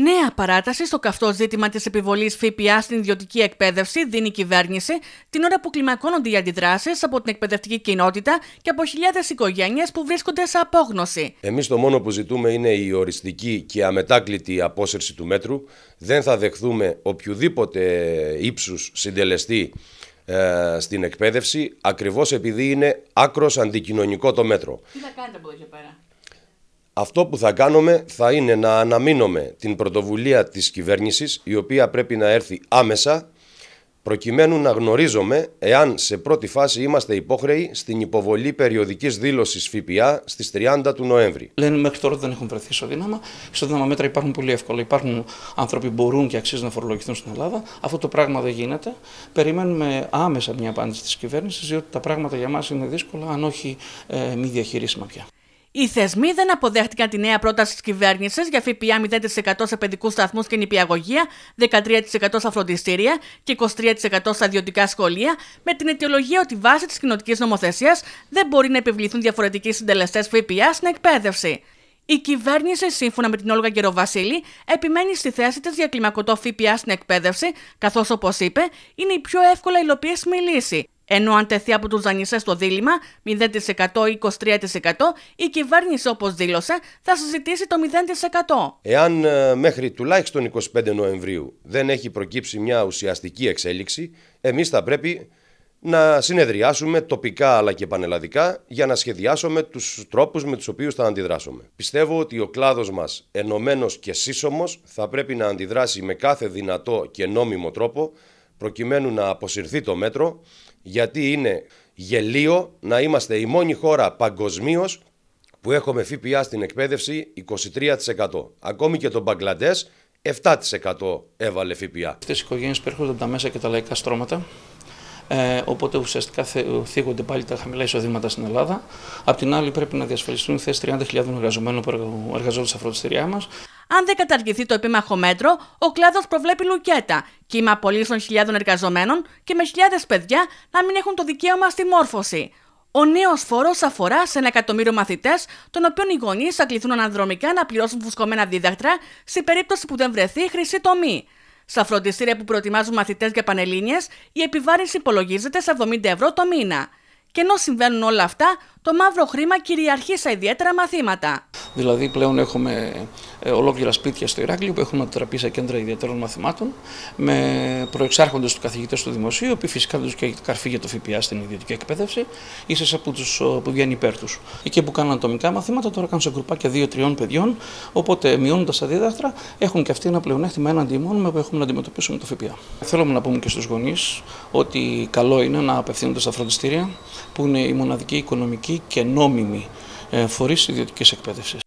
Νέα παράταση στο καυτό ζήτημα της επιβολής ΦΠΑ στην ιδιωτική εκπαίδευση δίνει η κυβέρνηση την ώρα που κλιμακώνονται οι αντιδράσεις από την εκπαιδευτική κοινότητα και από χιλιάδες οικογένειες που βρίσκονται σε απόγνωση. Εμείς το μόνο που ζητούμε είναι η οριστική και αμετάκλητη απόσυρση του μέτρου. Δεν θα δεχθούμε οποιοδήποτε ύψους συντελεστή ε, στην εκπαίδευση, ακριβώς επειδή είναι άκρος αντικοινωνικό το μέτρο. Τι θα κάνετε από εδώ και πέρα. Αυτό που θα κάνουμε θα είναι να αναμείνουμε την πρωτοβουλία της κυβέρνησης, η οποία πρέπει να έρθει άμεσα, προκειμένου να γνωρίζουμε εάν σε πρώτη φάση είμαστε υπόχρεοι στην υποβολή περιοδικής δήλωσης ΦΠΑ στις 30 του Νοέμβρη. Λένε μέχρι τώρα δεν έχουν βρεθεί ισοδύναμα. Ισοδύναμα μέτρα υπάρχουν πολύ εύκολα. Υπάρχουν άνθρωποι που μπορούν και αξίζουν να φορολογηθούν στην Ελλάδα. Αυτό το πράγμα δεν γίνεται. Περιμένουμε άμεσα μια απάντηση της κυβέρνησης, διότι τα πράγματα για μας είναι δύσκολα, αν όχι ε, μη διαχειρίσιμα πια. Οι θεσμοί δεν αποδέχτηκαν τη νέα πρόταση της κυβέρνησης για ΦΠΑ 0% σε παιδικούς σταθμούς και νηπιαγωγία, 13% στα φροντιστήρια και 23% στα ιδιωτικά σχολεία, με την αιτιολογία ότι βάσει της κοινοτικής νομοθεσίας δεν μπορεί να επιβληθούν διαφορετικοί συντελεστές ΦΠΑ στην εκπαίδευση. Η κυβέρνηση, σύμφωνα με την Όλγα Γεροβασίλη, επιμένει στη θέση της για κλιμακωτό ΦΠΑ στην εκπαίδευση, καθώς, όπως είπε, είναι η πιο εύκολα υλοποιήσιμη λύση. Ενώ αν τεθεί από τους δανεισές το δίλημα 0%-23%, η κυβέρνηση όπως δήλωσε θα συζητήσει το 0%. Εάν ε, μέχρι τουλάχιστον 25 Νοεμβρίου δεν έχει προκύψει μια ουσιαστική εξέλιξη, εμείς θα πρέπει να συνεδριάσουμε τοπικά αλλά και πανελλαδικά για να σχεδιάσουμε τους τρόπους με τους οποίους θα αντιδράσουμε. Πιστεύω ότι ο κλάδος μας ενωμένος και σύσσωμος θα πρέπει να αντιδράσει με κάθε δυνατό και νόμιμο τρόπο προκειμένου να αποσυρθεί το μέτρο γιατί είναι γελίο να είμαστε η μόνη χώρα παγκοσμίως που έχουμε ΦΠΑ στην εκπαίδευση 23%. Ακόμη και το Μπαγκλαντές 7% έβαλε ΦΠΑ. Τις οι οικογένειες τα μέσα και τα λαϊκά στρώματα. Ε, οπότε ουσιαστικά θίγονται πάλι τα χαμηλά εισοδήματα στην Ελλάδα. Απ' την άλλη, πρέπει να διασφαλιστούν θέσεις 30.000 εργαζομένων που εργαζόνται στα φροντιστήριά μας. Αν δεν καταργηθεί το επίμαχο μέτρο, ο κλάδος προβλέπει λουκέτα, κύμα απολύσεων χιλιάδων εργαζομένων και με χιλιάδες παιδιά να μην έχουν το δικαίωμα στη μόρφωση. Ο νέος φόρος αφορά σε ένα εκατομμύριο μαθητές, των οποίων οι γονείς θα κληθούν αναδρομικά να πληρώσουν φουσκωμένα δίδακτρα σε περίπτωση που δεν βρεθεί χρυσή τομή. Στα φροντιστήρια που προετοιμάζουν μαθητές για πανελίνε, η επιβάρυνση υπολογίζεται σε 70 ευρώ το μήνα. Και ενώ συμβαίνουν όλα αυτά, το μαύρο χρήμα κυριαρχεί σε ιδιαίτερα μαθήματα. Δηλαδή πλέον έχουμε ε, ολόκληρα σπίτια στο Ηράκλειο που έχουν μετατραπεί σε κέντρα ιδιαίτερων μαθημάτων με προεξάρχοντες του καθηγητές του δημοσίου, που φυσικά τους και καρφί για το ΦΠΑ στην ιδιωτική εκπαίδευση, ίσως από τους που βγαίνει υπέρ τους. Εκεί που κάνουν ατομικά μαθήματα τώρα κάνουν σε γκρουπάκια δύο-τριών παιδιών, οπότε μειώνοντας τα δίδακτρα έχουν και αυτοί ένα πλεονέκτημα έναντι μόνο που έχουμε να αντιμετωπίσουμε το ΦΠΑ. Θέλουμε να πούμε και στους γονείς ότι καλό είναι να απευθύνονται στα φροντιστήρια που είναι η μοναδική οικονομική και νόμιμη ε, φορείς ιδιωτικής εκπαίδευσης.